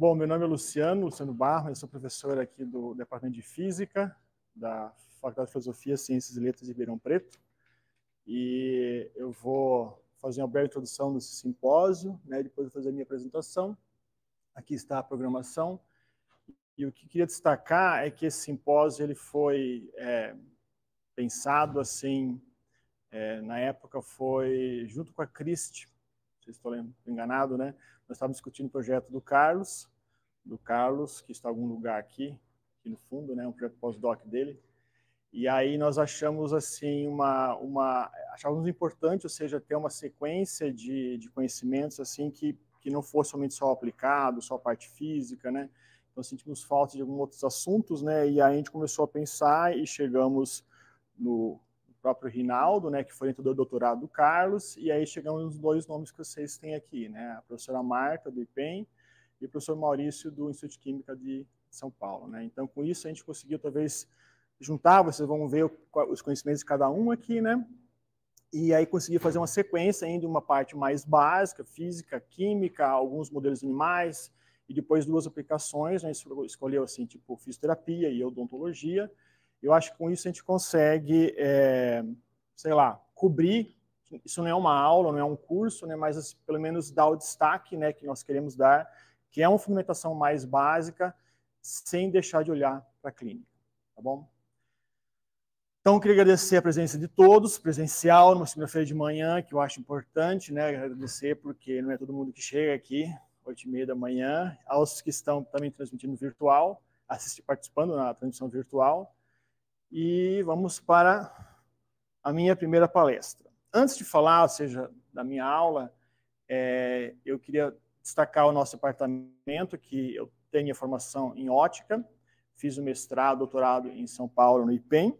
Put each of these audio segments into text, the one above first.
Bom, meu nome é Luciano, Luciano Barro, eu sou professor aqui do Departamento de Física da Faculdade de Filosofia, Ciências e Letras de Ribeirão Preto. E eu vou fazer uma breve introdução desse simpósio, né? depois vou fazer a minha apresentação. Aqui está a programação. E o que queria destacar é que esse simpósio ele foi é, pensado assim, é, na época foi junto com a Christ, se estou enganado, né? Nós estávamos discutindo o projeto do Carlos, do Carlos, que está em algum lugar aqui, aqui no fundo, né, um projeto pós-doc dele. E aí nós achamos assim uma uma achávamos importante, ou seja, ter uma sequência de, de conhecimentos assim que que não fosse somente só aplicado, só a parte física, né? Então sentimos falta de alguns outros assuntos, né? E aí a gente começou a pensar e chegamos no próprio Rinaldo, né, que foi orientador do doutorado do Carlos, e aí chegamos nos dois nomes que vocês têm aqui, né, a professora Marta do IPEM e o professor Maurício do Instituto de Química de São Paulo, né. Então, com isso a gente conseguiu talvez juntar, vocês vão ver os conhecimentos de cada um aqui, né, e aí conseguir fazer uma sequência ainda, uma parte mais básica, física, química, alguns modelos animais, e depois duas aplicações, né. a gente escolheu assim, tipo fisioterapia e odontologia, eu acho que com isso a gente consegue, é, sei lá, cobrir. Isso não é uma aula, não é um curso, né, mas assim, pelo menos dar o destaque né, que nós queremos dar, que é uma fundamentação mais básica, sem deixar de olhar para a clínica. Tá bom? Então, queria agradecer a presença de todos, presencial, numa segunda-feira de manhã, que eu acho importante, né? Agradecer, porque não é todo mundo que chega aqui, oito e meia da manhã, aos que estão também transmitindo virtual, assistindo, participando na transmissão virtual e vamos para a minha primeira palestra. Antes de falar, ou seja, da minha aula, é, eu queria destacar o nosso departamento, que eu tenho formação em ótica, fiz o mestrado, doutorado em São Paulo, no IPEM,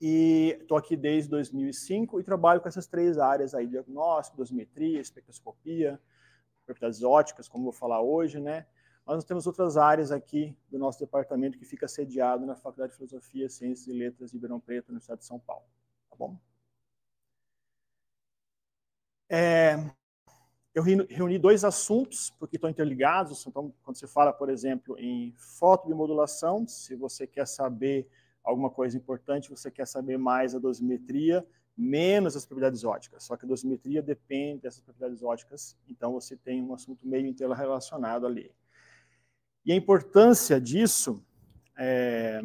e estou aqui desde 2005 e trabalho com essas três áreas aí, diagnóstico, dosimetria, espectroscopia, propriedades óticas, como vou falar hoje, né? Mas nós temos outras áreas aqui do nosso departamento que fica sediado na Faculdade de Filosofia, Ciências e Letras de Ribeirão Preto, no estado de São Paulo. Tá bom? É, eu reuni dois assuntos, porque estão interligados. Então, quando você fala, por exemplo, em fotobimodulação, se você quer saber alguma coisa importante, você quer saber mais a dosimetria, menos as propriedades óticas. Só que a dosimetria depende dessas propriedades óticas, então você tem um assunto meio interrelacionado ali. E a importância disso, é,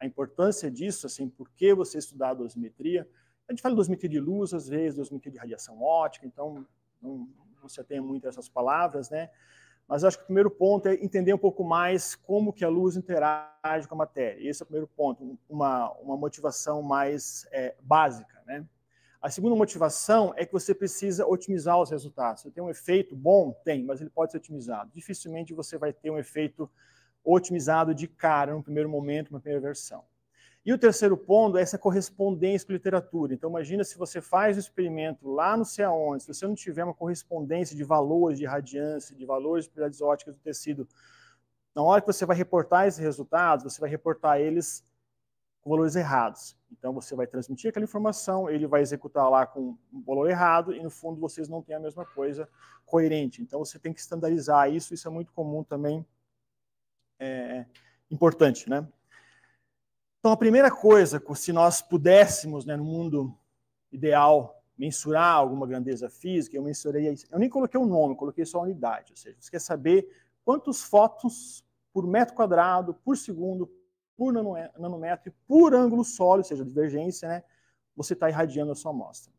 a importância disso, assim, por que você estudar a dosimetria? A gente fala de dosimetria de luz, às vezes, dosimetria de radiação ótica, então não, não se atém muito a essas palavras, né? Mas acho que o primeiro ponto é entender um pouco mais como que a luz interage com a matéria. Esse é o primeiro ponto, uma, uma motivação mais é, básica, né? A segunda motivação é que você precisa otimizar os resultados. Você tem um efeito bom? Tem, mas ele pode ser otimizado. Dificilmente você vai ter um efeito otimizado de cara no primeiro momento, na primeira versão. E o terceiro ponto é essa correspondência com literatura. Então, imagina se você faz o experimento lá no sei aonde, se você não tiver uma correspondência de valores de radiância, de valores de propriedades óticas do tecido, na hora que você vai reportar esses resultados, você vai reportar eles com valores errados. Então você vai transmitir aquela informação, ele vai executar lá com um valor errado e no fundo vocês não têm a mesma coisa coerente. Então você tem que estandarizar isso, isso é muito comum também, é, importante, né? Então a primeira coisa, se nós pudéssemos, né, no mundo ideal, mensurar alguma grandeza física, eu mensurei, eu nem coloquei o um nome, coloquei só a unidade, ou seja, você quer saber quantos fótons por metro quadrado, por segundo, por nanômetro e por ângulo sólido, ou seja, divergência, né, você está irradiando a sua amostra.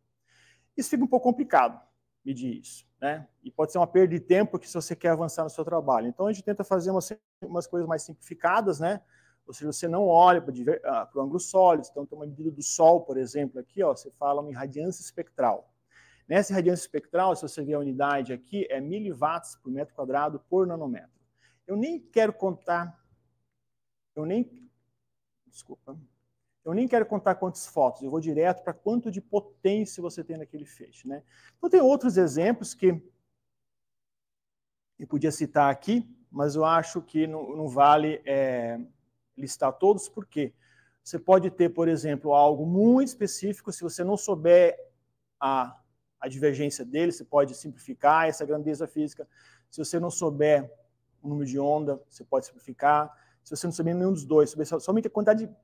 Isso fica um pouco complicado medir isso, né? E pode ser uma perda de tempo que se você quer avançar no seu trabalho. Então a gente tenta fazer umas, umas coisas mais simplificadas, né? Ou seja, você não olha para o ah, ângulo sólido, então tem uma medida do sol, por exemplo, aqui, ó, você fala uma irradiância espectral. Nessa irradiância espectral, se você ver a unidade aqui, é miliwatts por metro quadrado por nanômetro. Eu nem quero contar, eu nem Desculpa. Eu nem quero contar quantas fotos, eu vou direto para quanto de potência você tem naquele feixe. Né? Então, tem outros exemplos que eu podia citar aqui, mas eu acho que não, não vale é, listar todos, porque você pode ter, por exemplo, algo muito específico, se você não souber a, a divergência dele, você pode simplificar essa grandeza física. Se você não souber o número de onda, você pode simplificar se você não saber nenhum dos dois, saber somente a quantidade de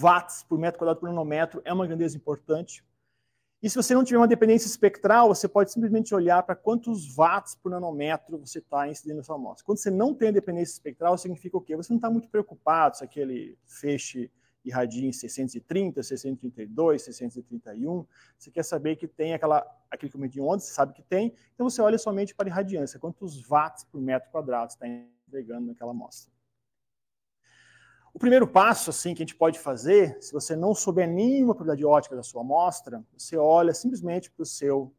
watts por metro quadrado por nanômetro é uma grandeza importante. E se você não tiver uma dependência espectral, você pode simplesmente olhar para quantos watts por nanômetro você está incidindo na sua amostra. Quando você não tem dependência espectral, significa o quê? Você não está muito preocupado se aquele feixe irradia em 630, 632, 631. Você quer saber que tem aquela, aquele que eu medi você sabe que tem. Então você olha somente para a irradiância, quantos watts por metro quadrado está entregando naquela amostra. O primeiro passo assim que a gente pode fazer, se você não souber nenhuma propriedade ótica da sua amostra, você olha simplesmente para o seu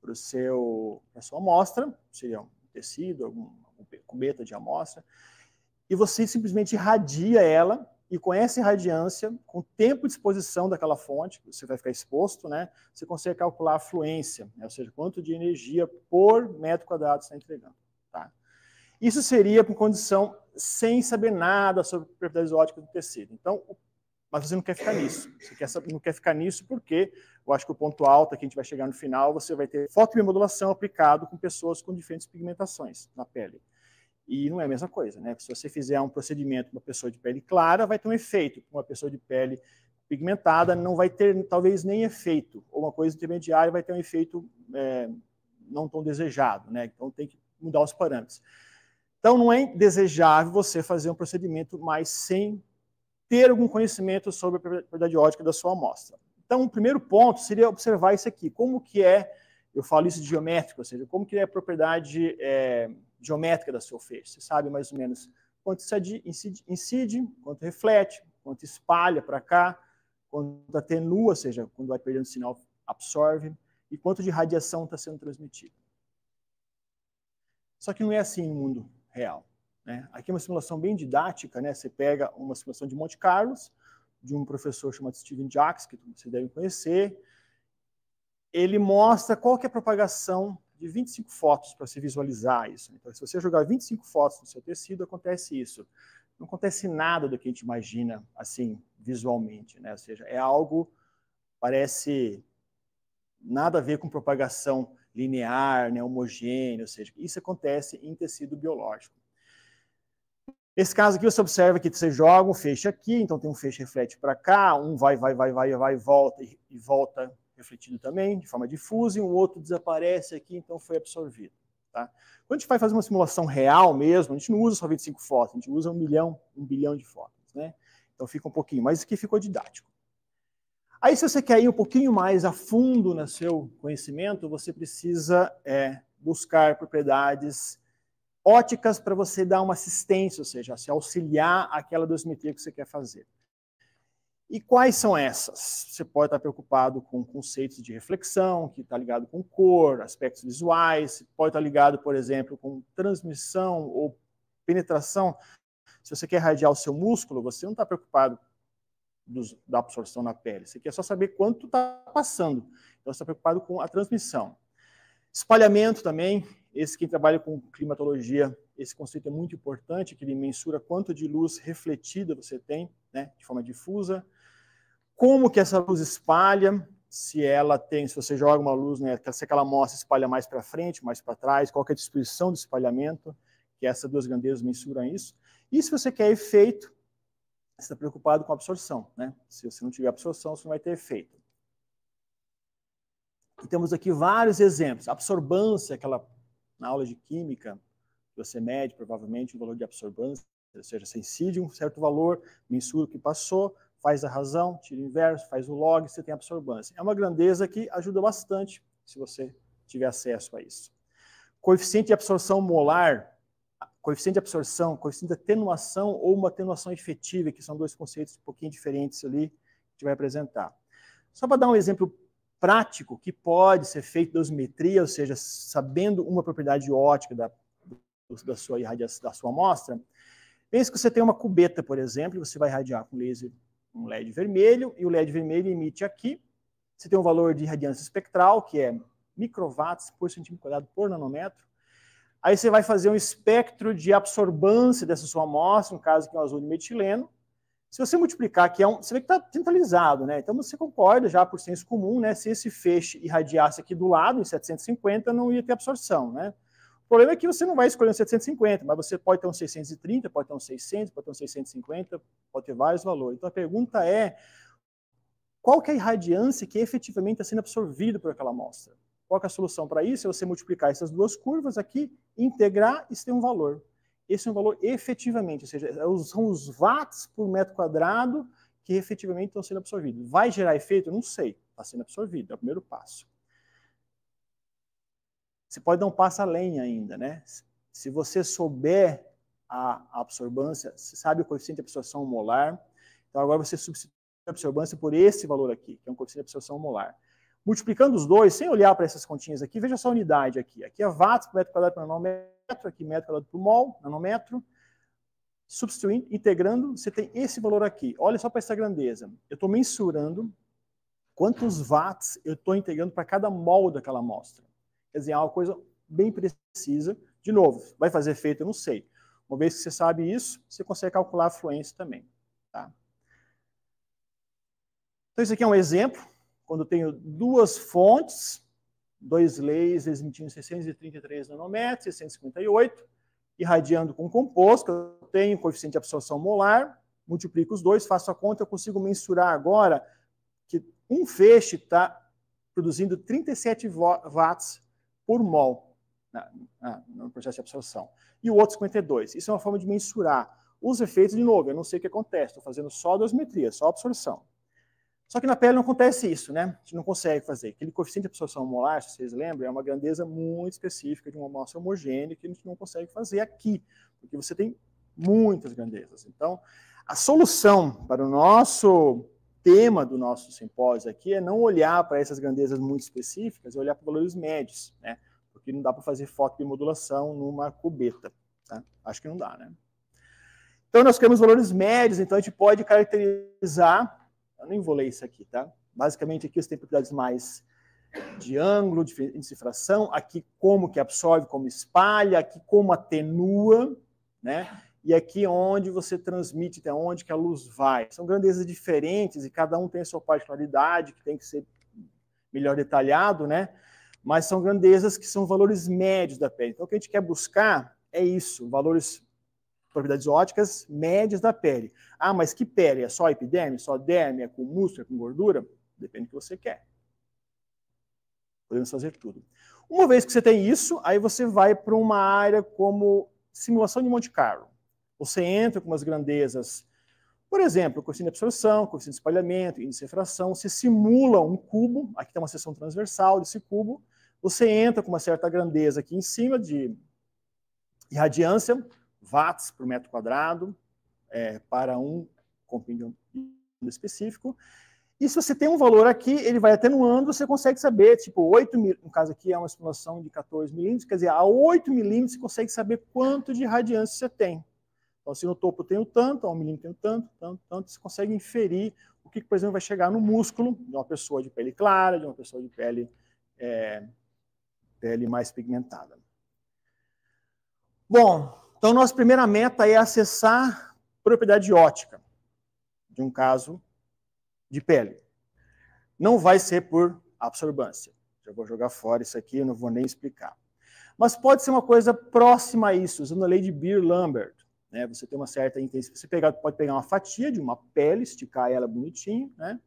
para o seu a sua amostra, seria um tecido, algum, cometa de amostra, e você simplesmente irradia ela e com essa irradiância, com o tempo de exposição daquela fonte, você vai ficar exposto, né? Você consegue calcular a fluência, né? ou seja, quanto de energia por metro quadrado você está entregando. Isso seria por condição sem saber nada sobre propriedades óticas do tecido. Então, mas você não quer ficar nisso. Você quer, não quer ficar nisso porque eu acho que o ponto alto é que a gente vai chegar no final, você vai ter fotobiomodulação aplicado com pessoas com diferentes pigmentações na pele. E não é a mesma coisa, né? Se você fizer um procedimento com uma pessoa de pele clara, vai ter um efeito. Com Uma pessoa de pele pigmentada não vai ter, talvez, nem efeito. Ou uma coisa intermediária vai ter um efeito é, não tão desejado, né? Então tem que mudar os parâmetros. Então, não é desejável você fazer um procedimento, mais sem ter algum conhecimento sobre a propriedade ótica da sua amostra. Então, o primeiro ponto seria observar isso aqui, como que é, eu falo isso de geométrico, ou seja, como que é a propriedade é, geométrica da sua feixe. Você sabe mais ou menos quanto incide, incide quanto reflete, quanto espalha para cá, quanto atenua, ou seja, quando vai perdendo sinal, absorve, e quanto de radiação está sendo transmitida. Só que não é assim no mundo real. Né? Aqui é uma simulação bem didática, né? você pega uma simulação de Monte Carlos, de um professor chamado Steven Jacks, que vocês devem conhecer. Ele mostra qual que é a propagação de 25 fotos para se visualizar isso. Né? Então, se você jogar 25 fotos no seu tecido, acontece isso. Não acontece nada do que a gente imagina, assim, visualmente, né? Ou seja, é algo parece nada a ver com propagação linear, né, homogêneo, ou seja, isso acontece em tecido biológico. Nesse caso aqui, você observa que você joga um feixe aqui, então tem um feixe reflete para cá, um vai, vai, vai, vai, vai, volta e, e volta refletido também, de forma difusa, e um outro desaparece aqui, então foi absorvido. Tá? Quando a gente vai fazer uma simulação real mesmo, a gente não usa só 25 fotos, a gente usa um milhão, um bilhão de fotos. Né? Então fica um pouquinho, mas isso aqui ficou didático. Aí, se você quer ir um pouquinho mais a fundo no seu conhecimento, você precisa é, buscar propriedades óticas para você dar uma assistência, ou seja, se auxiliar aquela dosimetria que você quer fazer. E quais são essas? Você pode estar preocupado com conceitos de reflexão, que está ligado com cor, aspectos visuais, pode estar ligado, por exemplo, com transmissão ou penetração. Se você quer radiar o seu músculo, você não está preocupado dos, da absorção na pele. Você quer só saber quanto está passando. Então, está preocupado com a transmissão. Espalhamento também. Esse quem trabalha com climatologia, esse conceito é muito importante, que ele mensura quanto de luz refletida você tem, né, de forma difusa. Como que essa luz espalha? Se ela tem, se você joga uma luz, né, se aquela amostra espalha mais para frente, mais para trás, qual é a distribuição do espalhamento? Que essas duas grandezas mensuram isso. E se você quer efeito, você está preocupado com a absorção. Né? Se você não tiver absorção, você não vai ter efeito. E temos aqui vários exemplos. Absorbância, aquela na aula de química, você mede provavelmente o valor de absorbância, ou seja, você incide um certo valor, mensura o que passou, faz a razão, tira o inverso, faz o log, você tem absorbância. É uma grandeza que ajuda bastante se você tiver acesso a isso. Coeficiente de absorção molar, coeficiente de absorção, coeficiente de atenuação ou uma atenuação efetiva, que são dois conceitos um pouquinho diferentes ali que a gente vai apresentar. Só para dar um exemplo prático que pode ser feito da dosimetria, ou seja, sabendo uma propriedade ótica da, da, sua, da sua amostra, pense que você tem uma cubeta, por exemplo, você vai irradiar com laser um LED vermelho, e o LED vermelho emite aqui, você tem um valor de irradiância espectral, que é microwatts por centímetro quadrado por nanômetro, Aí você vai fazer um espectro de absorbância dessa sua amostra, no caso que é o azul de metileno. Se você multiplicar, aqui é um, você vê que está centralizado, né? Então você concorda já por senso comum, né? Se esse feixe irradiasse aqui do lado, em 750, não ia ter absorção, né? O problema é que você não vai escolher um 750, mas você pode ter um 630, pode ter um 600, pode ter um 650, pode ter vários valores. Então a pergunta é, qual que é a irradiância que efetivamente está sendo absorvida por aquela amostra? Qual é a solução para isso? É você multiplicar essas duas curvas aqui, integrar, isso tem um valor. Esse é um valor efetivamente, ou seja, é são os watts por metro quadrado que efetivamente estão sendo absorvidos. Vai gerar efeito? Não sei. Está sendo absorvido, é o primeiro passo. Você pode dar um passo além ainda, né? Se você souber a absorvância, você sabe o coeficiente de absorção molar, então agora você substitui a absorvância por esse valor aqui, que é um coeficiente de absorção molar multiplicando os dois, sem olhar para essas continhas aqui, veja essa unidade aqui. Aqui é watts por metro quadrado por nanômetro, aqui metro quadrado por mol, nanômetro. Substituindo, integrando, você tem esse valor aqui. Olha só para essa grandeza. Eu estou mensurando quantos watts eu estou integrando para cada mol daquela amostra. Quer dizer, é uma coisa bem precisa. De novo, vai fazer efeito? Eu não sei. Uma vez que você sabe isso, você consegue calcular a fluência também. Tá? Então, isso aqui é um exemplo quando eu tenho duas fontes, dois lasers emitindo 633 nanômetros, 658, irradiando com composto, eu tenho coeficiente de absorção molar, multiplico os dois, faço a conta, eu consigo mensurar agora que um feixe está produzindo 37 watts por mol na, na, no processo de absorção, e o outro 52. Isso é uma forma de mensurar os efeitos, de novo, eu não sei o que acontece, estou fazendo só dosimetria, só absorção. Só que na pele não acontece isso, né? A gente não consegue fazer. Aquele coeficiente de absorção molar, se vocês lembram, é uma grandeza muito específica de uma amostra homogênea que a gente não consegue fazer aqui, porque você tem muitas grandezas. Então, a solução para o nosso tema do nosso simpósio aqui é não olhar para essas grandezas muito específicas, é olhar para valores médios, né? Porque não dá para fazer foto de modulação numa cubeta, tá? Acho que não dá, né? Então, nós queremos valores médios, então a gente pode caracterizar eu nem vou ler isso aqui, tá? Basicamente, aqui você tem propriedades mais de ângulo, de difração, aqui como que absorve, como espalha, aqui como atenua, né? E aqui onde você transmite, até onde que a luz vai. São grandezas diferentes e cada um tem a sua particularidade, que tem que ser melhor detalhado, né? Mas são grandezas que são valores médios da pele. Então, o que a gente quer buscar é isso, valores propriedades óticas médias da pele. Ah, mas que pele? É só epiderme? Só derme? É com músculo? É com gordura? Depende do que você quer. Podemos fazer tudo. Uma vez que você tem isso, aí você vai para uma área como simulação de Monte Carlo. Você entra com umas grandezas, por exemplo, coeficiente de absorção, coeficiente de espalhamento, índice de refração, você simula um cubo, aqui tem uma seção transversal desse cubo, você entra com uma certa grandeza aqui em cima de irradiância, watts por metro quadrado é, para um compêndio específico. E se você tem um valor aqui, ele vai atenuando, você consegue saber, tipo, 8 mil, no caso aqui é uma simulação de 14 milímetros, quer dizer, a 8 milímetros você consegue saber quanto de radiância você tem. Então, se no topo eu tenho tanto, a 1 milímetro eu tenho tanto, tanto, tanto, você consegue inferir o que, por exemplo, vai chegar no músculo de uma pessoa de pele clara, de uma pessoa de pele, é, pele mais pigmentada. Bom, então, nossa primeira meta é acessar propriedade ótica de um caso de pele. Não vai ser por absorbância. Já vou jogar fora isso aqui, não vou nem explicar. Mas pode ser uma coisa próxima a isso, usando a lei de Beer-Lambert. Né? Você tem uma certa intensidade. Você pegar, pode pegar uma fatia de uma pele, esticar ela bonitinho, né?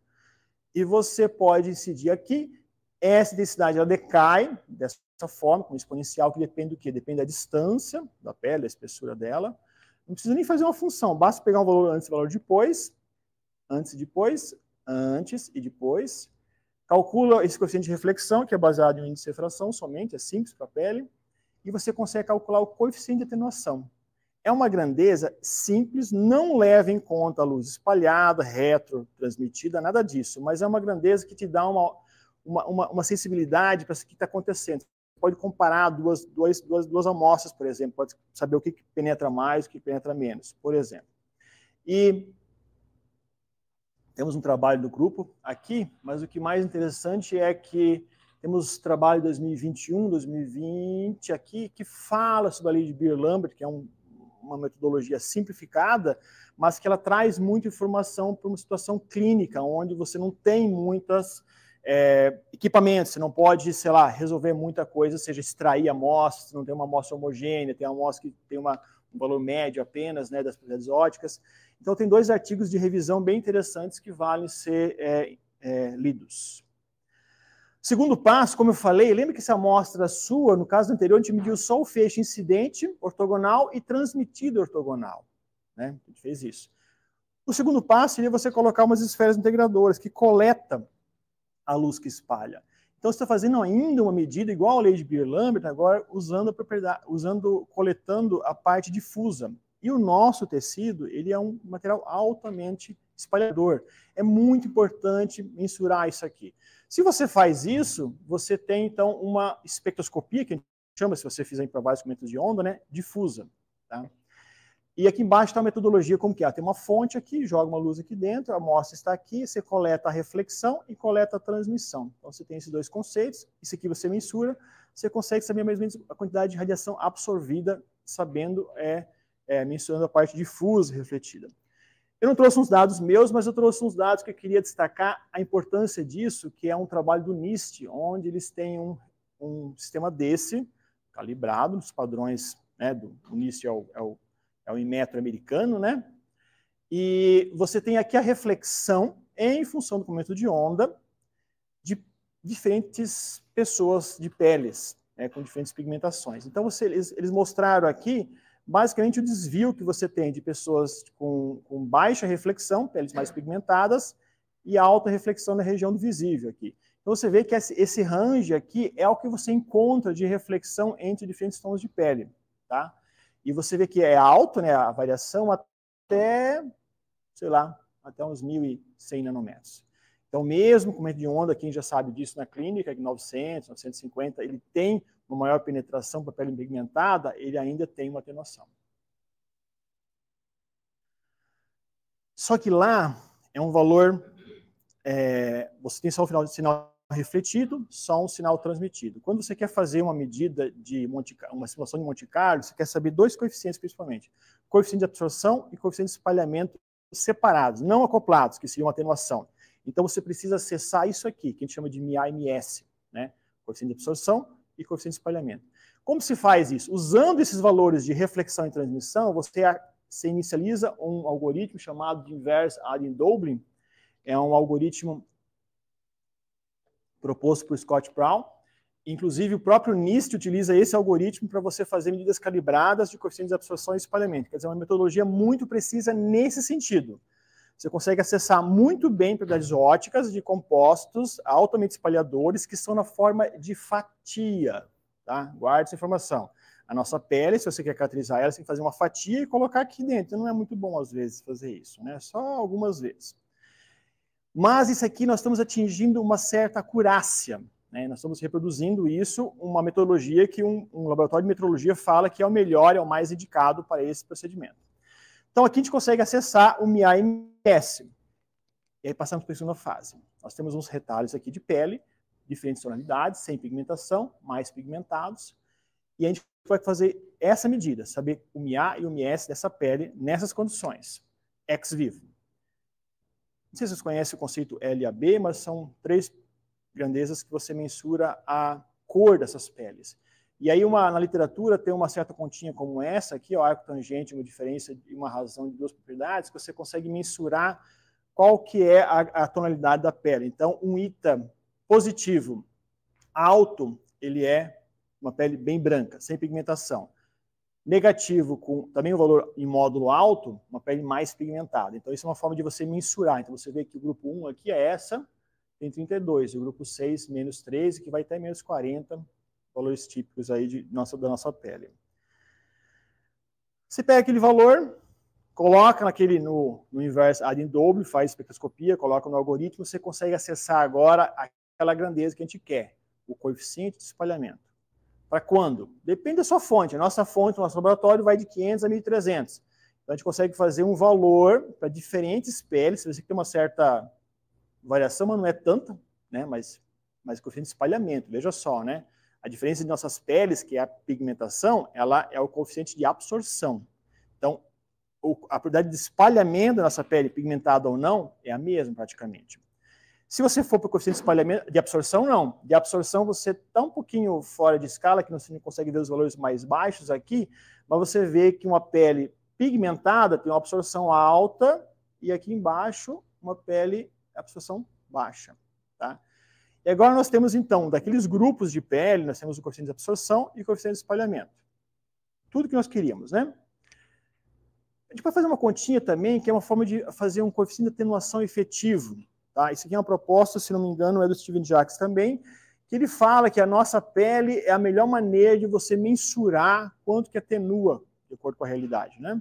e você pode incidir aqui. Essa densidade ela decai dessa forma, com exponencial, que depende do quê? Depende da distância da pele, da espessura dela. Não precisa nem fazer uma função, basta pegar um valor antes e um valor depois, antes e depois, antes e depois. Calcula esse coeficiente de reflexão, que é baseado em um índice de refração somente, é simples para a pele, e você consegue calcular o coeficiente de atenuação. É uma grandeza simples, não leva em conta a luz espalhada, retro, transmitida, nada disso, mas é uma grandeza que te dá uma, uma, uma, uma sensibilidade para o que está acontecendo pode comparar duas, duas, duas, duas amostras, por exemplo, pode saber o que, que penetra mais, o que penetra menos, por exemplo. E temos um trabalho do grupo aqui, mas o que mais interessante é que temos trabalho 2021, 2020 aqui, que fala sobre a lei de Beer-Lambert, que é um, uma metodologia simplificada, mas que ela traz muita informação para uma situação clínica, onde você não tem muitas é, você não pode, sei lá, resolver muita coisa, seja, extrair amostras, não tem uma amostra homogênea, tem uma amostra que tem uma, um valor médio apenas né, das propriedades óticas. Então, tem dois artigos de revisão bem interessantes que valem ser é, é, lidos. Segundo passo, como eu falei, lembra que essa amostra sua, no caso anterior, a gente mediu só o feixe incidente ortogonal e transmitido ortogonal. Né? A gente fez isso. O segundo passo seria você colocar umas esferas integradoras que coletam a luz que espalha. Então, você está fazendo ainda uma medida igual à lei de Beer-Lambert, agora usando, a usando, coletando a parte difusa. E o nosso tecido, ele é um material altamente espalhador. É muito importante mensurar isso aqui. Se você faz isso, você tem, então, uma espectroscopia, que a gente chama, se você fizer em vários comprimentos de onda, né, difusa. Tá? E aqui embaixo está a metodologia como que é. Tem uma fonte aqui, joga uma luz aqui dentro, a amostra está aqui, você coleta a reflexão e coleta a transmissão. Então você tem esses dois conceitos, isso aqui você mensura, você consegue saber mais ou menos a quantidade de radiação absorvida, sabendo, é, é mensurando a parte difusa refletida. Eu não trouxe uns dados meus, mas eu trouxe uns dados que eu queria destacar a importância disso, que é um trabalho do NIST, onde eles têm um, um sistema desse, calibrado nos padrões, né, do, o NIST é o, é o é um metro americano, né? E você tem aqui a reflexão em função do comprimento de onda de diferentes pessoas de peles, né, com diferentes pigmentações. Então, você, eles, eles, mostraram aqui basicamente o desvio que você tem de pessoas com, com baixa reflexão, peles mais pigmentadas, e alta reflexão na região do visível aqui. Então você vê que esse range aqui é o que você encontra de reflexão entre diferentes tons de pele, tá? E você vê que é alto né, a variação até, sei lá, até uns 1.100 nanômetros. Então, mesmo com de onda, quem já sabe disso na clínica, de 900, 950, ele tem uma maior penetração para a pele pigmentada, ele ainda tem uma atenuação. Só que lá é um valor, é, você tem só o final, de sinal refletido, só um sinal transmitido. Quando você quer fazer uma medida de Monte, uma simulação de Monte Carlo, você quer saber dois coeficientes principalmente: coeficiente de absorção e coeficiente de espalhamento separados, não acoplados, que seria uma atenuação. Então você precisa acessar isso aqui, que a gente chama de MIMS, né? Coeficiente de absorção e coeficiente de espalhamento. Como se faz isso? Usando esses valores de reflexão e transmissão, você, você inicializa um algoritmo chamado de inverse Adding-Dobling. É um algoritmo proposto por Scott Brown. Inclusive, o próprio NIST utiliza esse algoritmo para você fazer medidas calibradas de coeficiente de absorção e espalhamento. Quer dizer, é uma metodologia muito precisa nesse sentido. Você consegue acessar muito bem propriedades óticas de compostos altamente espalhadores que são na forma de fatia. Tá? Guarde essa informação. A nossa pele, se você quer caracterizar ela, você tem que fazer uma fatia e colocar aqui dentro. Não é muito bom, às vezes, fazer isso, né? Só algumas vezes. Mas isso aqui nós estamos atingindo uma certa acurácia. Né? Nós estamos reproduzindo isso, uma metodologia que um, um laboratório de metrologia fala que é o melhor, é o mais indicado para esse procedimento. Então aqui a gente consegue acessar o MIA E aí passamos para a segunda fase. Nós temos uns retalhos aqui de pele, diferentes tonalidades, sem pigmentação, mais pigmentados. E a gente vai fazer essa medida, saber o MIA e o MS dessa pele nessas condições, ex vivo. Não sei se vocês conhecem o conceito LAB, mas são três grandezas que você mensura a cor dessas peles. E aí uma, na literatura tem uma certa continha como essa aqui, ó, arco tangente, uma diferença e uma razão de duas propriedades, que você consegue mensurar qual que é a, a tonalidade da pele. Então, um ita positivo alto, ele é uma pele bem branca, sem pigmentação. Negativo, com também o valor em módulo alto, uma pele mais pigmentada. Então, isso é uma forma de você mensurar. Então, você vê que o grupo 1 aqui é essa, tem 32. E o grupo 6, menos 13, que vai até menos 40, valores típicos aí de nossa, da nossa pele. Você pega aquele valor, coloca naquele no, no inverso ad em dobro, faz espectroscopia, coloca no algoritmo, você consegue acessar agora aquela grandeza que a gente quer, o coeficiente de espalhamento. Para quando? Depende da sua fonte. A nossa fonte, nosso laboratório, vai de 500 a 1.300. Então, a gente consegue fazer um valor para diferentes peles. Se você tem uma certa variação, mas não é tanta, né? mas, mas coeficiente de espalhamento, veja só, né? A diferença de nossas peles, que é a pigmentação, ela é o coeficiente de absorção. Então, a probabilidade de espalhamento da nossa pele, pigmentada ou não, é a mesma praticamente. Se você for para o coeficiente de espalhamento, de absorção, não. De absorção, você está um pouquinho fora de escala, que você não consegue ver os valores mais baixos aqui, mas você vê que uma pele pigmentada tem uma absorção alta e aqui embaixo uma pele absorção baixa. Tá? E agora nós temos, então, daqueles grupos de pele, nós temos o coeficiente de absorção e o coeficiente de espalhamento. Tudo que nós queríamos, né? A gente pode fazer uma continha também, que é uma forma de fazer um coeficiente de atenuação efetivo. Tá? Isso aqui é uma proposta, se não me engano, é do Steven Jacks também, que ele fala que a nossa pele é a melhor maneira de você mensurar quanto que atenua, é de acordo com a realidade. Né?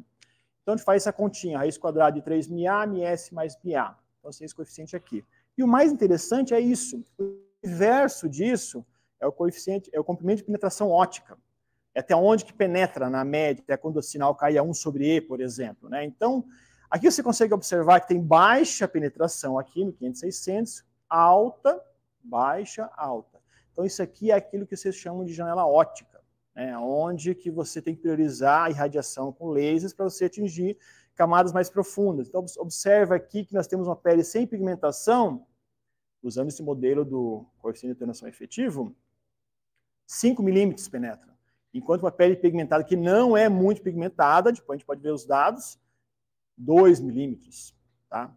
Então, a gente faz essa continha, raiz quadrada de 3 μA, ms mais μA. Então, esse coeficiente aqui. E o mais interessante é isso. O inverso disso é o coeficiente, é o comprimento de penetração ótica. É até onde que penetra na média, até quando o sinal cai a 1 sobre E, por exemplo. Né? Então, Aqui você consegue observar que tem baixa penetração aqui no 500, 600, alta, baixa, alta. Então isso aqui é aquilo que vocês chamam de janela ótica, né? onde que você tem que priorizar a irradiação com lasers para você atingir camadas mais profundas. Então observa aqui que nós temos uma pele sem pigmentação, usando esse modelo do coeficiente de atenuação efetivo, 5 milímetros penetra. Enquanto uma pele pigmentada que não é muito pigmentada, depois a gente pode ver os dados, 2 milímetros. Tá?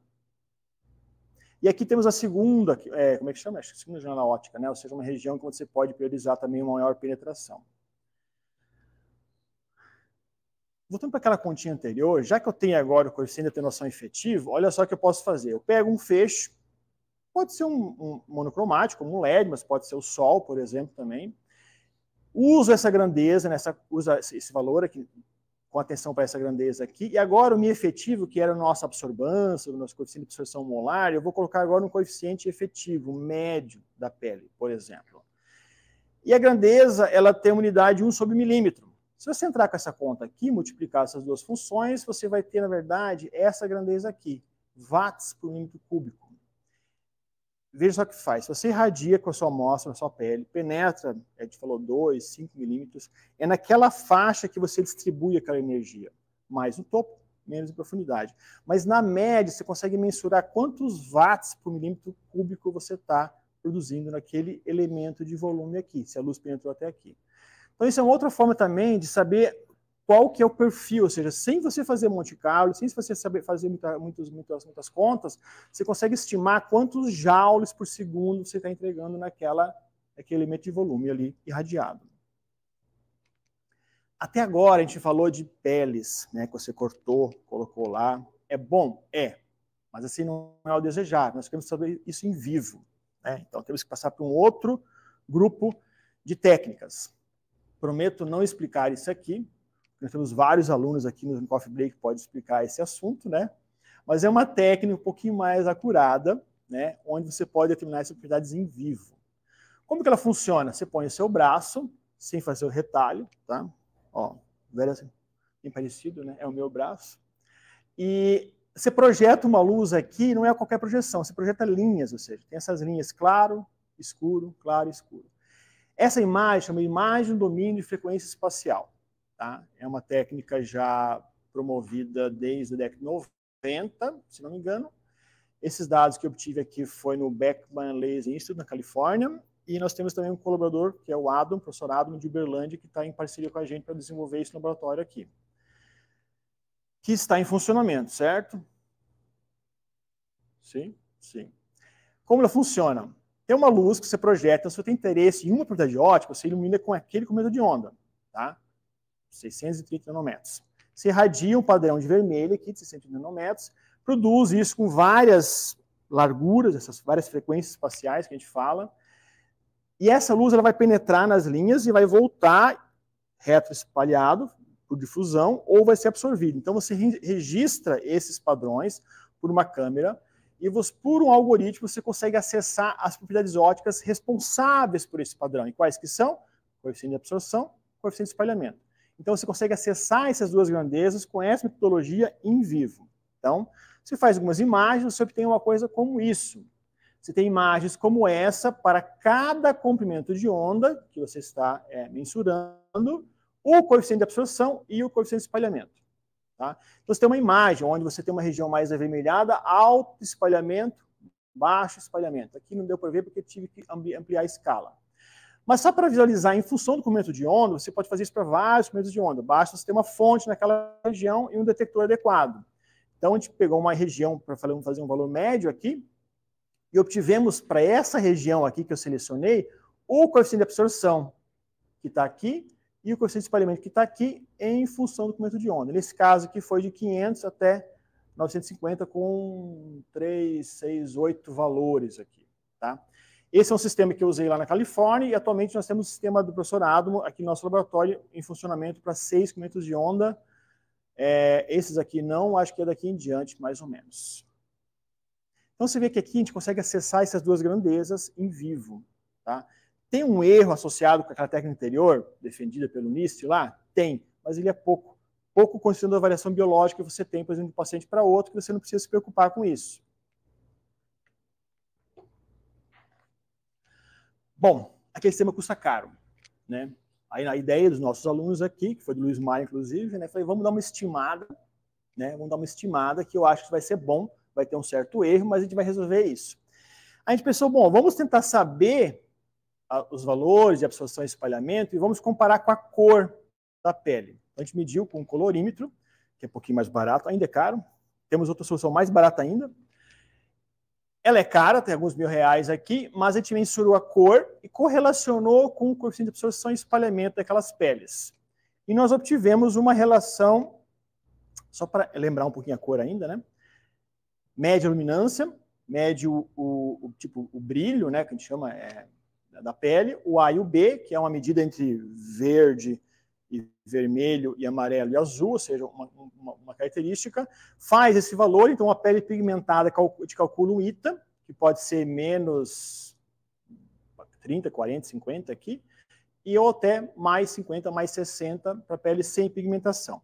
E aqui temos a segunda, é, como é que chama? Acho que é a segunda janela ótica, né? ou seja, uma região que você pode priorizar também uma maior penetração. Voltando para aquela continha anterior, já que eu tenho agora o coeficiente de atenuação efetivo, olha só o que eu posso fazer. Eu pego um fecho, pode ser um, um monocromático, como um LED, mas pode ser o sol, por exemplo, também. Uso essa grandeza, nessa, uso esse valor aqui com atenção para essa grandeza aqui. E agora o mi efetivo, que era a nossa absorbância, o nosso coeficiente de absorção molar, eu vou colocar agora um coeficiente efetivo médio da pele, por exemplo. E a grandeza, ela tem uma unidade 1 sobre milímetro. Se você entrar com essa conta aqui, multiplicar essas duas funções, você vai ter, na verdade, essa grandeza aqui, watts por milímetro cúbico. Veja só o que faz. Se você irradia com a sua amostra na sua pele, penetra, é, a gente falou 2, 5 milímetros, é naquela faixa que você distribui aquela energia. Mais no topo, menos em profundidade. Mas na média, você consegue mensurar quantos watts por milímetro cúbico você está produzindo naquele elemento de volume aqui, se a luz penetrou até aqui. Então, isso é uma outra forma também de saber qual que é o perfil, ou seja, sem você fazer Monte Carlo, sem você saber fazer muita, muitas, muitas, muitas contas, você consegue estimar quantos joules por segundo você está entregando naquela aquele elemento de volume ali irradiado. Até agora a gente falou de peles, né, que você cortou, colocou lá. É bom? É. Mas assim não é o desejado. Nós queremos saber isso em vivo. Né? Então temos que passar para um outro grupo de técnicas. Prometo não explicar isso aqui, nós temos vários alunos aqui no Coffee Break que podem explicar esse assunto, né? Mas é uma técnica um pouquinho mais acurada, né? Onde você pode determinar essas propriedades em vivo. Como que ela funciona? Você põe o seu braço, sem fazer o retalho, tá? Ó, velho assim, bem parecido, né? É o meu braço. E você projeta uma luz aqui, não é qualquer projeção, você projeta linhas, ou seja, tem essas linhas claro, escuro, claro, escuro. Essa imagem é uma imagem do domínio de frequência espacial. Tá? É uma técnica já promovida desde a década de 90, se não me engano. Esses dados que eu obtive aqui foi no Beckman Laser Institute, na Califórnia, e nós temos também um colaborador, que é o Adam, professor Adam de Uberlândia, que está em parceria com a gente para desenvolver esse laboratório aqui. Que está em funcionamento, certo? Sim, sim. Como ela funciona? Tem uma luz que você projeta, se você tem interesse em uma propriedade ótica, você ilumina com aquele comprimento de onda, tá? 630 nanômetros. Se irradia um padrão de vermelho aqui de 600 nanômetros, produz isso com várias larguras, essas várias frequências espaciais que a gente fala. E essa luz ela vai penetrar nas linhas e vai voltar reto espalhado por difusão ou vai ser absorvido. Então você registra esses padrões por uma câmera e você, por um algoritmo você consegue acessar as propriedades óticas responsáveis por esse padrão. E quais que são? Coeficiente de absorção, coeficiente de espalhamento. Então, você consegue acessar essas duas grandezas com essa metodologia em vivo. Então, você faz algumas imagens, você obtém uma coisa como isso. Você tem imagens como essa para cada comprimento de onda que você está é, mensurando, o coeficiente de absorção e o coeficiente de espalhamento. Tá? Então, você tem uma imagem onde você tem uma região mais avermelhada, alto espalhamento, baixo espalhamento. Aqui não deu para ver porque tive que ampliar a escala. Mas só para visualizar em função do comprimento de onda, você pode fazer isso para vários comprimentos de onda. Basta você ter uma fonte naquela região e um detector adequado. Então, a gente pegou uma região para fazer um valor médio aqui e obtivemos para essa região aqui que eu selecionei o coeficiente de absorção que está aqui e o coeficiente de espalhamento que está aqui em função do comprimento de onda. Nesse caso aqui foi de 500 até 950 com 3, 6, 8 valores aqui. Tá? Esse é um sistema que eu usei lá na Califórnia e atualmente nós temos o sistema do professor Adamo aqui no nosso laboratório em funcionamento para seis comprimentos de onda. É, esses aqui não, acho que é daqui em diante, mais ou menos. Então você vê que aqui a gente consegue acessar essas duas grandezas em vivo. Tá? Tem um erro associado com aquela técnica anterior, defendida pelo NIST lá? Tem, mas ele é pouco. Pouco considerando a variação biológica que você tem, por exemplo, de um paciente para outro, que você não precisa se preocupar com isso. Bom, aquele sistema custa caro, né? Aí a ideia dos nossos alunos aqui, que foi do Luiz Maia, inclusive, né? Falei, vamos dar uma estimada, né? Vamos dar uma estimada que eu acho que vai ser bom, vai ter um certo erro, mas a gente vai resolver isso. A gente pensou, bom, vamos tentar saber os valores de absorção e espalhamento e vamos comparar com a cor da pele. Então, a gente mediu com um colorímetro, que é um pouquinho mais barato, ainda é caro. Temos outra solução mais barata ainda, ela é cara, tem alguns mil reais aqui, mas a gente mensurou a cor e correlacionou com o coeficiente de absorção e espalhamento daquelas peles. E nós obtivemos uma relação, só para lembrar um pouquinho a cor ainda, né? Média luminância, mede o, o, o, tipo, o brilho, né, que a gente chama é, da pele, o A e o B, que é uma medida entre verde e vermelho e amarelo e azul, ou seja, uma, uma, uma característica, faz esse valor, então a pele pigmentada te calcula um ITA, que pode ser menos 30, 40, 50 aqui, e ou até mais 50, mais 60 para pele sem pigmentação.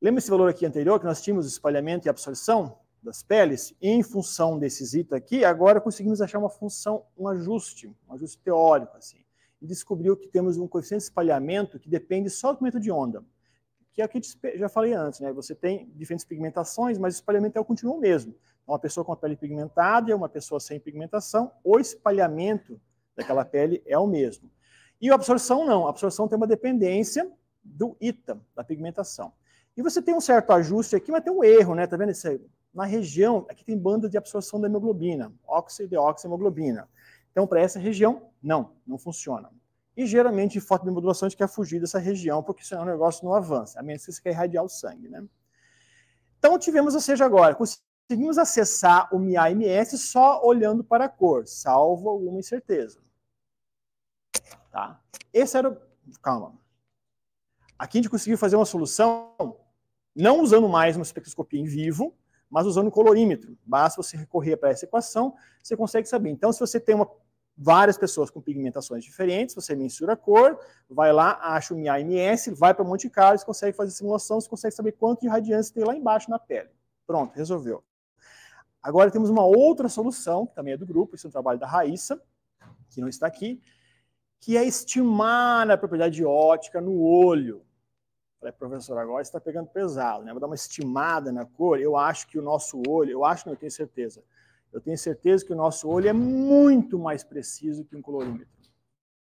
Lembra esse valor aqui anterior, que nós tínhamos espalhamento e absorção das peles? Em função desses ITA aqui, agora conseguimos achar uma função, um ajuste, um ajuste teórico, assim descobriu que temos um coeficiente de espalhamento que depende só do comprimento de onda, que é o que já falei antes, né? Você tem diferentes pigmentações, mas o espalhamento é o contínuo mesmo. Então, uma pessoa com a pele pigmentada e uma pessoa sem pigmentação, o espalhamento daquela pele é o mesmo. E a absorção não, a absorção tem uma dependência do ITA, da pigmentação. E você tem um certo ajuste aqui, mas tem um erro, né? Tá vendo isso aí? Na região, aqui tem banda de absorção da hemoglobina, óxido de hemoglobina. Então, para essa região, não, não funciona. E geralmente, em forte bimodulação, a gente quer fugir dessa região, porque senão o é negócio não avança, a menos que você queira irradiar o sangue. Né? Então, tivemos, ou seja, agora, conseguimos acessar o MIA-MS só olhando para a cor, salvo alguma incerteza. Tá? Esse era o... Calma. Aqui a gente conseguiu fazer uma solução, não usando mais uma espectroscopia em vivo, mas usando um colorímetro. Basta você recorrer para essa equação, você consegue saber. Então, se você tem uma várias pessoas com pigmentações diferentes, você mensura a cor, vai lá, acha o MIAMS, vai para Monte Carlo, você consegue fazer simulação, você consegue saber quanto de radiância tem lá embaixo na pele. Pronto, resolveu. Agora temos uma outra solução, que também é do grupo, isso é um trabalho da Raíssa, que não está aqui, que é estimar a propriedade ótica no olho. Falei, professor, agora está pegando pesado, né? Vou dar uma estimada na cor. Eu acho que o nosso olho, eu acho, não eu tenho certeza, eu tenho certeza que o nosso olho é muito mais preciso que um colorímetro,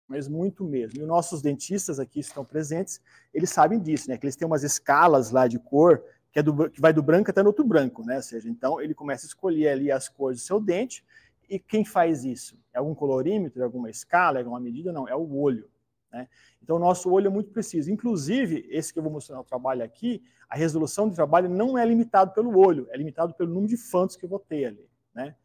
mas muito mesmo. E os nossos dentistas aqui estão presentes, eles sabem disso, né? Que eles têm umas escalas lá de cor que, é do, que vai do branco até no outro branco, né? Ou seja, então ele começa a escolher ali as cores do seu dente. E quem faz isso? É algum colorímetro, é alguma escala, é alguma medida? Não, é o olho. Né? Então, o nosso olho é muito preciso. Inclusive, esse que eu vou mostrar no trabalho aqui, a resolução de trabalho não é limitado pelo olho, é limitado pelo número de fantos que eu vou ter ali. Né?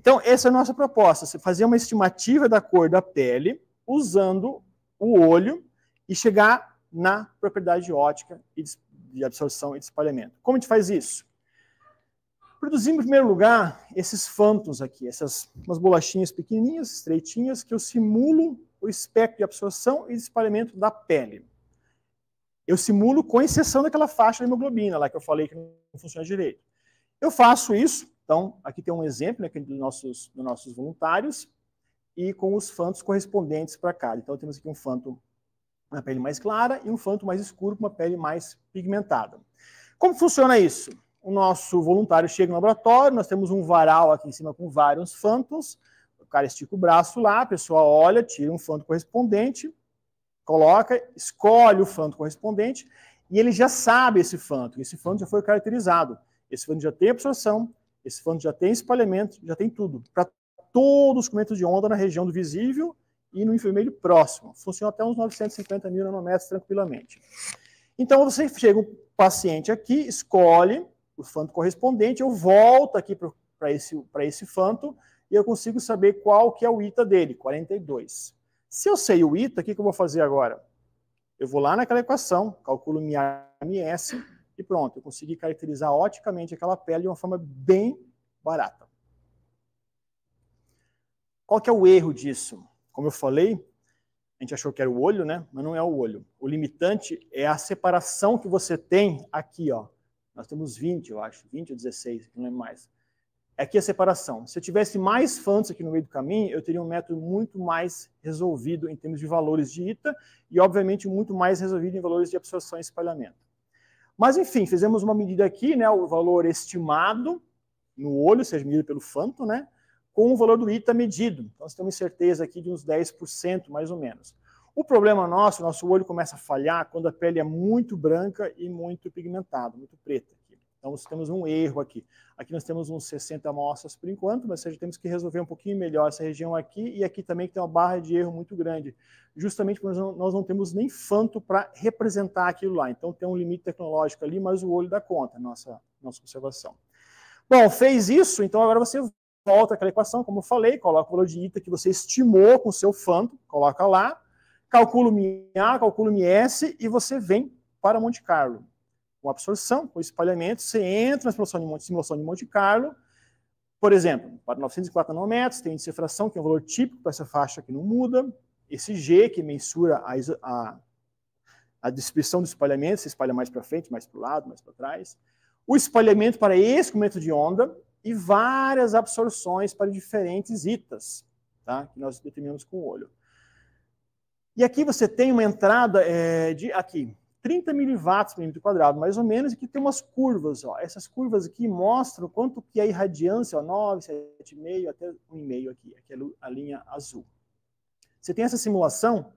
Então, essa é a nossa proposta: fazer uma estimativa da cor da pele usando o olho e chegar na propriedade ótica de absorção e de espalhamento. Como a gente faz isso? Produzimos, em primeiro lugar, esses phantoms aqui, essas umas bolachinhas pequenininhas, estreitinhas, que eu simulo o espectro de absorção e de espalhamento da pele. Eu simulo com exceção daquela faixa de hemoglobina lá que eu falei que não funciona direito. Eu faço isso então, aqui tem um exemplo né, é dos, nossos, dos nossos voluntários e com os fantos correspondentes para cada. Então, temos aqui um fanto com uma pele mais clara e um fanto mais escuro com uma pele mais pigmentada. Como funciona isso? O nosso voluntário chega no laboratório, nós temos um varal aqui em cima com vários fantos, o cara estica o braço lá, a pessoa olha, tira um fanto correspondente, coloca, escolhe o fanto correspondente e ele já sabe esse fanto, esse fanto já foi caracterizado, esse fanto já tem absorção, esse fundo já tem espalhamento, já tem tudo, para todos os comprimentos de onda na região do visível e no infravermelho próximo. Funciona até uns 950 mil nanômetros tranquilamente. Então, você chega o um paciente aqui, escolhe o fanto correspondente, eu volto aqui para esse, esse fanto e eu consigo saber qual que é o ITA dele, 42. Se eu sei o ITA, o que, que eu vou fazer agora? Eu vou lá naquela equação, calculo minha MS, e pronto, eu consegui caracterizar oticamente aquela pele de uma forma bem barata. Qual que é o erro disso? Como eu falei, a gente achou que era o olho, né? Mas não é o olho. O limitante é a separação que você tem aqui, ó. Nós temos 20, eu acho, 20 ou 16, não é mais. É aqui a separação. Se eu tivesse mais fãs aqui no meio do caminho, eu teria um método muito mais resolvido em termos de valores de ITA e, obviamente, muito mais resolvido em valores de absorção e espalhamento. Mas, enfim, fizemos uma medida aqui, né, o valor estimado no olho, seja medido pelo fanto, né, com o valor do ITA medido. Então, nós temos uma aqui de uns 10%, mais ou menos. O problema nosso, nosso olho começa a falhar quando a pele é muito branca e muito pigmentada, muito preta. Então, nós temos um erro aqui. Aqui nós temos uns 60 amostras por enquanto, mas seja, temos que resolver um pouquinho melhor essa região aqui e aqui também que tem uma barra de erro muito grande, justamente porque nós não, nós não temos nem fanto para representar aquilo lá. Então, tem um limite tecnológico ali, mas o olho dá conta, nossa, nossa observação. Bom, fez isso, então agora você volta aquela equação, como eu falei, coloca o valor de ita que você estimou com o seu fanto, coloca lá, calcula o a, calcula o ms e você vem para Monte Carlo com absorção, com espalhamento, você entra na simulação de Monte, simulação de Monte Carlo, por exemplo, para 904 nanômetros, tem índice de fração, que é um valor típico para essa faixa que não muda, esse G, que mensura a, a, a distribuição do espalhamento, se espalha mais para frente, mais para o lado, mais para trás, o espalhamento para esse comprimento de onda e várias absorções para diferentes itas, tá? que nós determinamos com o olho. E aqui você tem uma entrada é, de aqui, 30 miliwatts por metro quadrado, mais ou menos, e que tem umas curvas. Ó. Essas curvas aqui mostram quanto que é a irradiância, ó, 9, 7,5 até 1,5 aqui, aqui é a linha azul. Você tem essa simulação,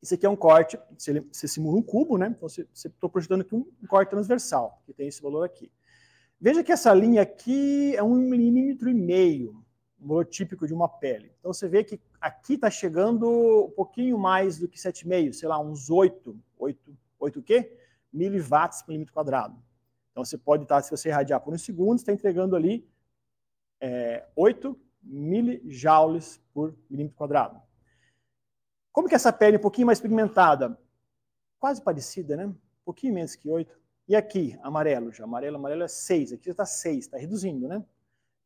isso aqui é um corte, você, simula um cubo, né? Então, você estou projetando aqui um, um corte transversal, que tem esse valor aqui. Veja que essa linha aqui é um milímetro e meio um típico de uma pele. Então você vê que aqui está chegando um pouquinho mais do que 7,5, sei lá, uns 8, 8, 8 o quê? Miliwatts por milímetro quadrado. Então você pode estar, tá, se você irradiar por uns segundos, está entregando ali é, 8 milijoules por milímetro quadrado. Como que é essa pele é um pouquinho mais pigmentada? Quase parecida, né? Um pouquinho menos que 8. E aqui, amarelo já. Amarelo, amarelo é 6. Aqui já está 6, está reduzindo, né?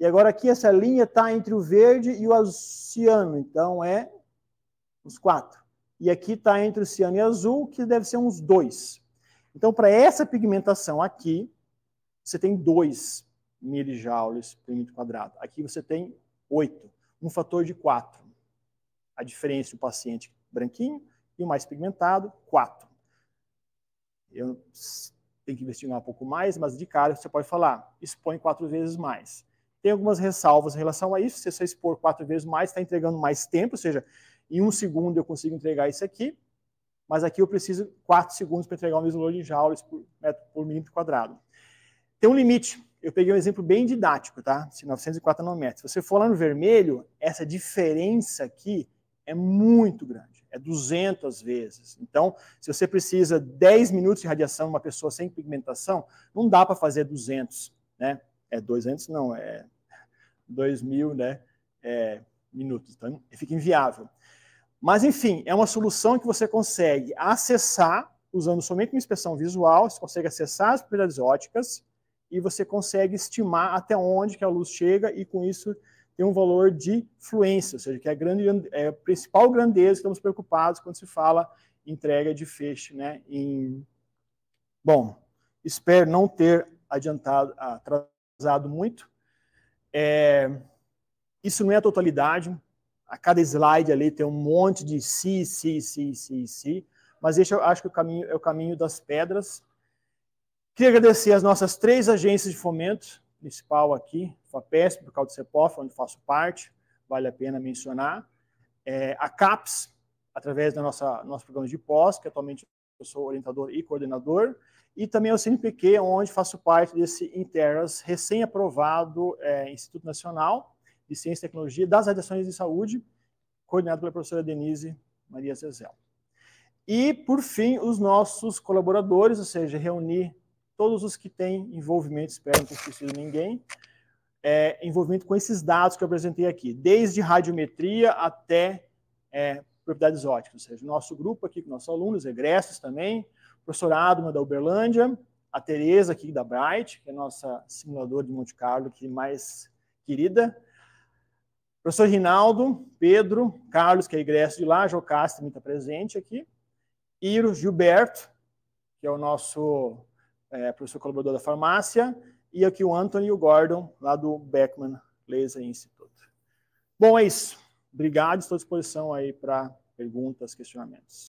E agora aqui essa linha está entre o verde e o ciano, então é uns 4. E aqui está entre o ciano e azul, que deve ser uns 2. Então, para essa pigmentação aqui, você tem 2 milijoules por metro quadrado. Aqui você tem 8, um fator de 4. A diferença do paciente branquinho e o mais pigmentado, 4. Eu tenho que investigar um pouco mais, mas de cara você pode falar, expõe quatro vezes mais. Tem algumas ressalvas em relação a isso. Se você expor quatro vezes mais, está entregando mais tempo, ou seja, em um segundo eu consigo entregar isso aqui, mas aqui eu preciso quatro segundos para entregar o mesmo valor em joules por, metro, por milímetro quadrado. Tem um limite. Eu peguei um exemplo bem didático, tá? Se 904 nanômetros. Se você for lá no vermelho, essa diferença aqui é muito grande, é 200 vezes. Então, se você precisa 10 minutos de radiação uma pessoa sem pigmentação, não dá para fazer 200, né? é 200, não, é 2 mil né, é, minutos. Então, fica inviável. Mas, enfim, é uma solução que você consegue acessar usando somente uma inspeção visual, você consegue acessar as propriedades óticas e você consegue estimar até onde que a luz chega e, com isso, tem um valor de fluência, ou seja, que é a, grande, é a principal grandeza que estamos preocupados quando se fala entrega de feixe. Né, em... Bom, espero não ter adiantado, atrasado usado muito. É, isso não é a totalidade. A cada slide ali tem um monte de si, si, si, si, si. Mas esse eu acho que o caminho é o caminho das pedras. Queria agradecer as nossas três agências de fomento, principal aqui, FAPESP, por causa do CEPOF, onde faço parte, vale a pena mencionar. É, a CAPES, através do nosso programa de pós, que atualmente eu sou orientador e coordenador, e também o CNPq, onde faço parte desse Interas, recém-aprovado é, Instituto Nacional de Ciência e Tecnologia das Radiações de Saúde, coordenado pela professora Denise Maria Zezel. E, por fim, os nossos colaboradores, ou seja, reunir todos os que têm envolvimento, espero não ter esquecido ninguém, é, envolvimento com esses dados que eu apresentei aqui, desde radiometria até é, propriedades óticas, ou seja, nosso grupo aqui com nossos alunos, egressos também, professor Adma, da Uberlândia, a Tereza aqui da Bright, que é nossa simuladora de Monte Carlo que mais querida, professor Rinaldo, Pedro, Carlos, que é egresso de lá, Jocasta também está presente aqui, Iro Gilberto, que é o nosso é, professor colaborador da farmácia, e aqui o Anthony e o Gordon, lá do Beckman Laser Institute. Bom, é isso. Obrigado, estou à disposição aí para perguntas, questionamentos.